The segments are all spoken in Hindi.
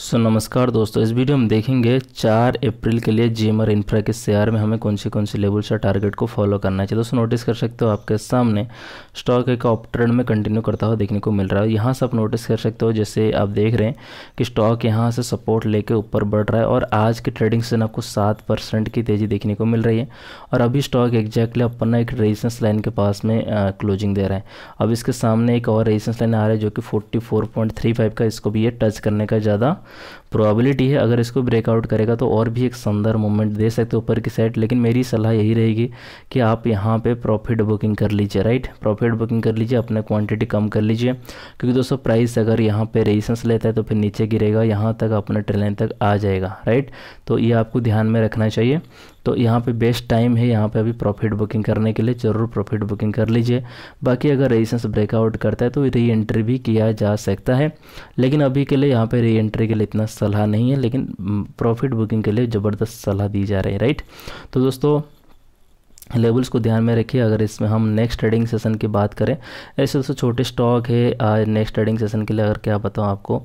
सो so, नमस्कार दोस्तों इस वीडियो में देखेंगे चार अप्रैल के लिए जीमर इन्फ्रा के शेयर में हमें कौन से कौन से लेवल से टारगेट को फॉलो करना चाहिए दोस्तों नोटिस कर सकते हो आपके सामने स्टॉक एक ऑप ट्रेंड में कंटिन्यू करता हुआ देखने को मिल रहा है यहाँ से आप नोटिस कर सकते हो जैसे आप देख रहे हैं कि स्टॉक यहाँ से सपोर्ट लेकर ऊपर बढ़ रहा है और आज की ट्रेडिंग सेशन आपको सात की तेज़ी देखने को मिल रही है और अभी स्टॉक एक्जैक्टली अपना एक रेजिस्टेंस लाइन के पास में क्लोजिंग दे रहा है अब इसके सामने एक और रेजिस्टेंस लाइन आ रहा है जो कि फोर्टी का इसको भी ये टच करने का ज़्यादा प्रोबेबिलिटी है अगर इसको ब्रेकआउट करेगा तो और भी एक शानदार मूवमेंट दे सकते हो ऊपर की साइड लेकिन मेरी सलाह यही रहेगी कि आप यहाँ पे प्रॉफिट बुकिंग कर लीजिए राइट प्रॉफिट बुकिंग कर लीजिए अपने क्वांटिटी कम कर लीजिए क्योंकि दोस्तों प्राइस अगर यहाँ पे रेजिस्टेंस लेता है तो फिर नीचे गिरेगा यहाँ तक अपने ट्रेलाइन तक आ जाएगा राइट तो ये आपको ध्यान में रखना चाहिए तो यहाँ पे बेस्ट टाइम है यहाँ पे अभी प्रॉफिट बुकिंग करने के लिए ज़रूर प्रॉफिट बुकिंग कर लीजिए बाकी अगर रेजिस्टेंस ब्रेकआउट करता है तो री एंट्री भी किया जा सकता है लेकिन अभी के लिए यहाँ पे री एंट्री के लिए इतना सलाह नहीं है लेकिन प्रॉफिट हम्म, बुकिंग के लिए ज़बरदस्त सलाह दी जा रही है राइट तो दोस्तों लेवल्स को ध्यान में रखिए अगर इसमें हम नेक्स्ट ट्रेडिंग सेशन की बात करें ऐसे दोस्तों छोटे स्टॉक है नेक्स्ट ट्रेडिंग सेशन के लिए अगर क्या बताऊँ आपको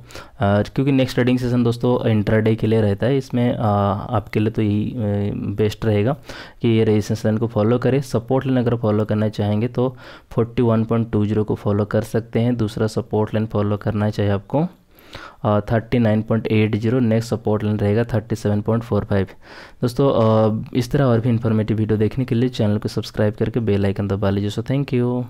आ, क्योंकि नेक्स्ट ट्रेडिंग सेशन दोस्तों इंट्राडे के लिए रहता है इसमें आ, आपके लिए तो यही बेस्ट रहेगा कि ये रेजिस्टेंस को फॉलो करें सपोर्ट लाइन अगर फॉलो करना चाहेंगे तो फोर्टी को फॉलो कर सकते हैं दूसरा सपोर्ट लाइन फॉलो करना चाहिए आपको thirty nine point eight zero next support line रहेगा thirty seven point four five दोस्तों uh, इस तरह और भी इन्फॉर्मेटिव वीडियो देखने के लिए चैनल को सब्सक्राइब करके बेल आइकन दबा लीजिए सो थैंक यू